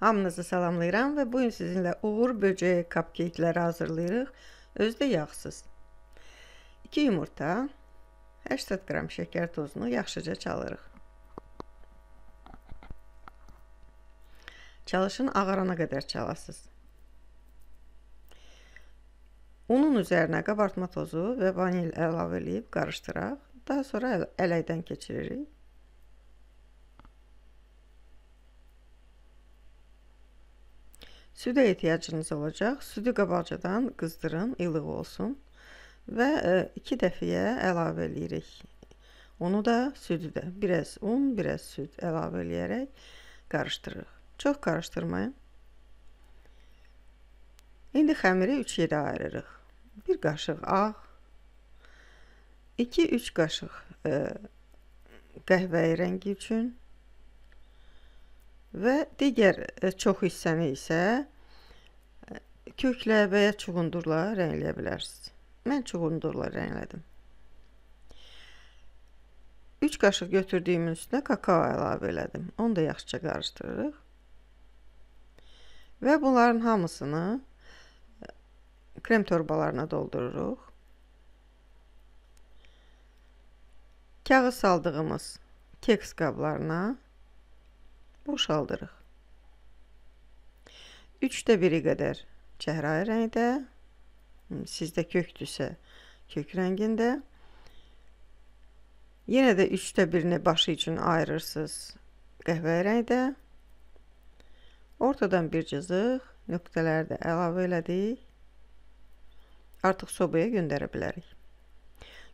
Hamınızı salamlayıram və bu gün sizinlə uğur böcəyi kapkeykləri hazırlayırıq. Özü də yağsız. 2 yumurta, 80 qram şəkər tozunu yaxşıca çalırıq. Çalışın ağarana qədər çalasız. Unun üzərinə qabartma tozu və vanil əlavə eləyib qarışdıraq. Daha sonra əl ələkdən keçiririk. Südə ehtiyacınız olacaq. Südü qabaqcadan qızdırın, ilıq olsun və 2 e, dəfəyə əlavə eləyirik. Onu da, südü də, biraz un, biraz süd əlavə eləyərək qarışdırırıq. Çox qarışdırmayın. İndi xəmiri 3 yerə ayırırıq. 1 qaşıq ağ, 2-3 qaşıq ə, e, qəhvəyi rəngi üçün, və digər e, çox hissəni isə e, köklə və ya çuğundurla rəngləyə bilərsiniz. Mən çuğundurla rənglədim. 3 qaşıq götürdüyümün üstünə kakao əlavə elədim. Onu da yaxşıca qarışdırırıq. Və bunların hamısını e, krem torbalarına doldururuq. Kağız saldığımız keks qablarına boşaldırıq. 3də 1-i qədər çəhrayı rəngdə, hmm, sizdə kökdürsə kök rəngində. Yenə də 3də 1-ni başı üçün ayırırsınız qəhvəyi rəngdə. Ortadan bir cızıq, nöqtələri də əlavə elədik. Artıq sobaya göndərə bilərik.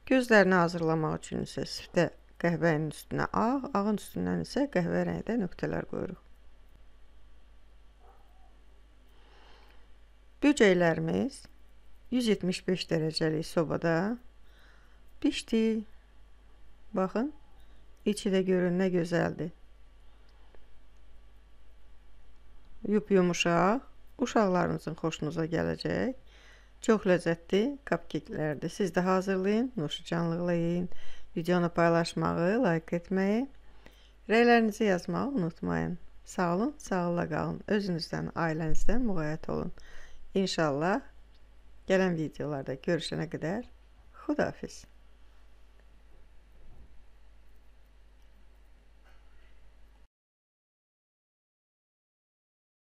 Gözlərini hazırlamaq üçün isə siftə Qəhvənin üstünə ağ, ağın üstündən isə qəhvə rəngdə nöqtələr qoyuruq. Böcəklərimiz 175 dərəcəlik sobada pişdi. Baxın, içi də görün nə gözəldir. Yup-yumuşaq, uşaqlarınızın xoşunuza gələcək. Çox ləzzətli kapkeklərdir. Siz də hazırlayın, nuşucanlıqla yeyin. Videonu paylaşmağı, like etməyi, rəylərinizi yazmağı unutmayın. Sağ olun, sağlıqla qalın. Özünüzdən, ailənizdən müğayət olun. İnşallah gələn videolarda görüşənə qədər xudafiz.